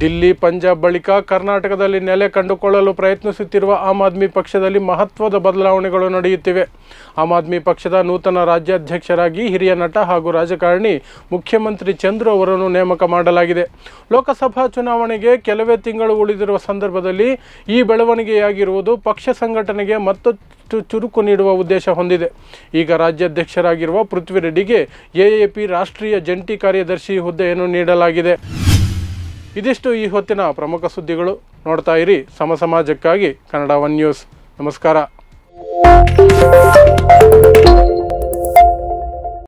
ದಿಲ್ಲಿ ಪಂಜಾಬ್ ಬಳಿಕ ಕರ್ನಾಟಕದಲ್ಲಿ ನೆಲೆ ಕಂಡುಕೊಳ್ಳಲು ಪ್ರಯತ್ನಿಸುತ್ತಿರುವ ಆಮ್ ಆದ್ಮಿ ಪಕ್ಷದಲ್ಲಿ ಮಹತ್ವದ ಬದಲಾವಣೆಗಳು ನಡೆಯುತ್ತಿವೆ ಆಮ್ ಆದ್ಮಿ ಪಕ್ಷದ ನೂತನ ರಾಜ್ಯಾಧ್ಯಕ್ಷರಾಗಿ ಹಿರಿಯ ನಟ ಹಾಗೂ ರಾಜಕಾರಣಿ ಮುಖ್ಯಮಂತ್ರಿ ಚಂದ್ರು ಅವರನ್ನು ನೇಮಕ ಮಾಡಲಾಗಿದೆ ಲೋಕಸಭಾ ಚುನಾವಣೆಗೆ ಕೆಲವೇ ತಿಂಗಳು ಉಳಿದಿರುವ ಸಂದರ್ಭದಲ್ಲಿ ಈ ಬೆಳವಣಿಗೆಯಾಗಿರುವುದು ಪಕ್ಷ ಸಂಘಟನೆಗೆ ಮತ್ತಷ್ಟು ಚುರುಕು ನೀಡುವ ಉದ್ದೇಶ ಹೊಂದಿದೆ ಈಗ ರಾಜ್ಯಾಧ್ಯಕ್ಷರಾಗಿರುವ ಪೃಥ್ವಿರೆಡ್ಡಿಗೆ ಎಎಪಿ ರಾಷ್ಟ್ರೀಯ ಜಂಟಿ ಕಾರ್ಯದರ್ಶಿ ಹುದ್ದೆಯನ್ನು ನೀಡಲಾಗಿದೆ ಇದಿಷ್ಟು ಈ ಹೊತ್ತಿನ ಪ್ರಮುಖ ಸುದ್ದಿಗಳು ನೋಡ್ತಾ ಇರಿ ಸಮಸಮಾಜಕ್ಕಾಗಿ ಕನ್ನಡ ಒನ್ ನ್ಯೂಸ್ ನಮಸ್ಕಾರ